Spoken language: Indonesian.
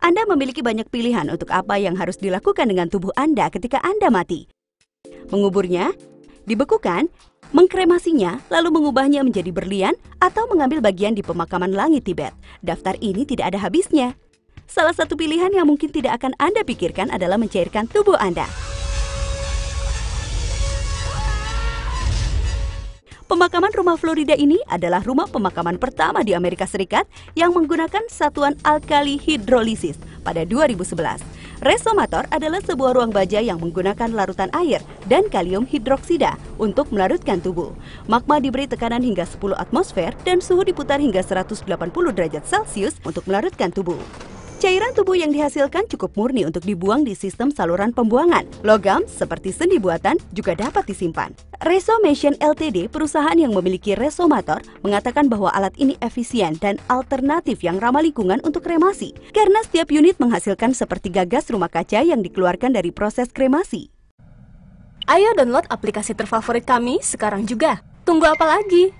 Anda memiliki banyak pilihan untuk apa yang harus dilakukan dengan tubuh Anda ketika Anda mati. Menguburnya, dibekukan, mengkremasinya, lalu mengubahnya menjadi berlian atau mengambil bagian di pemakaman langit Tibet. Daftar ini tidak ada habisnya. Salah satu pilihan yang mungkin tidak akan Anda pikirkan adalah mencairkan tubuh Anda. Pemakaman rumah Florida ini adalah rumah pemakaman pertama di Amerika Serikat yang menggunakan satuan alkali hidrolisis pada 2011. Resomator adalah sebuah ruang baja yang menggunakan larutan air dan kalium hidroksida untuk melarutkan tubuh. Magma diberi tekanan hingga 10 atmosfer dan suhu diputar hingga 180 derajat Celcius untuk melarutkan tubuh. Cairan tubuh yang dihasilkan cukup murni untuk dibuang di sistem saluran pembuangan. Logam seperti sendi buatan juga dapat disimpan. Resomation LTD, perusahaan yang memiliki resomator, mengatakan bahwa alat ini efisien dan alternatif yang ramah lingkungan untuk kremasi, karena setiap unit menghasilkan sepertiga gas rumah kaca yang dikeluarkan dari proses kremasi. Ayo download aplikasi terfavorit kami sekarang juga. Tunggu apa lagi?